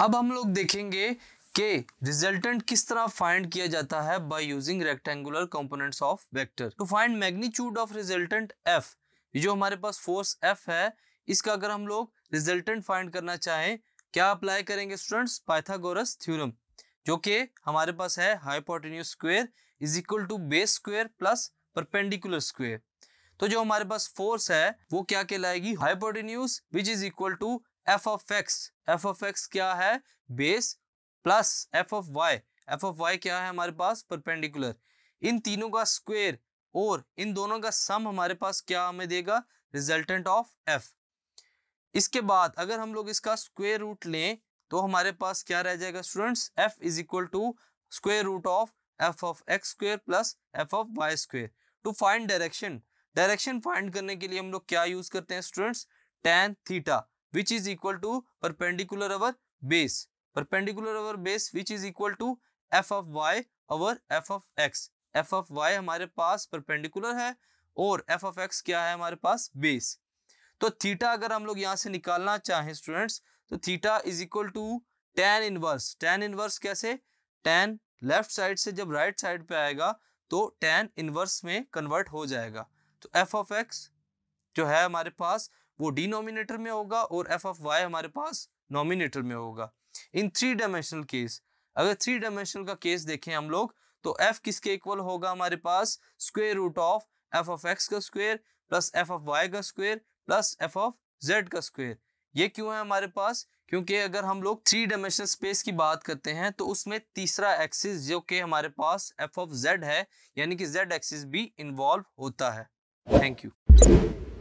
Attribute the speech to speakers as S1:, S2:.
S1: अब हम लोग देखेंगे कि रिजल्टेंट किस तरह फाइंड किया जाता है by using rectangular components of vector to find magnitude of resultant F जो हमारे पास फोर्स एफ है इसका अगर हम लोग रिजल्टेंट फाइंड करना चाहें क्या अप्लाई करेंगे स्टूडेंट्स पाइथागोरस थ्योरम जो कि हमारे पास है hypotenuse square is equal to base square plus perpendicular square तो जो हमारे पास फोर्स है वो क्या कहलाएगी hypotenuse which is equal to F of X F of X क्या है base plus F of Y F of Y क्या है हमारे पास परपेंडिकुलर इन तीनों का स्क्वेयर और इन दोनों का सम हमारे पास क्या हमें देगा रिजल्टेंट ऑफ एफ इसके बाद अगर हम लोग इसका स्क्वेयर रूट लें तो हमारे पास क्या रह जाएगा students F is equal to square root of F of X square plus F of Y square to find direction direction find करने के लिए हम लोग क्या यूज करते हैं students tan theta which is equal to perpendicular our base perpendicular our base which is equal to f of y over f of x f of y हमारे पास perpendicular है और f of x क्या है हमारे पास base तो theta अगर हम लोग यहाँ से निकालना चाहें स्टूडेंट्स तो theta is equal to tan inverse tan inverse कैसे टेन लेफ्ट साइड से जब राइट right साइड पे आएगा तो टेन इनवर्स में कन्वर्ट हो जाएगा तो एफ ऑफ एक्स जो है हमारे पास वो डिनोमिनेटर में होगा और एफ ऑफ वाई हमारे पास नॉमिनेटर में होगा इन थ्री डायमेंशनल केस अगर थ्री डायमेंशनल का केस देखें हम लोग तो एफ किसके इक्वल होगा हमारे पास square root of F of X का square plus F of Y का square plus F of Z का स्क्वेयर ये क्यों है हमारे पास क्योंकि अगर हम लोग थ्री डायमेंशनल स्पेस की बात करते हैं तो उसमें तीसरा एक्सिस जो कि हमारे पास एफ ऑफ जेड है यानी कि जेड एक्सिस भी इन्वॉल्व होता है थैंक यू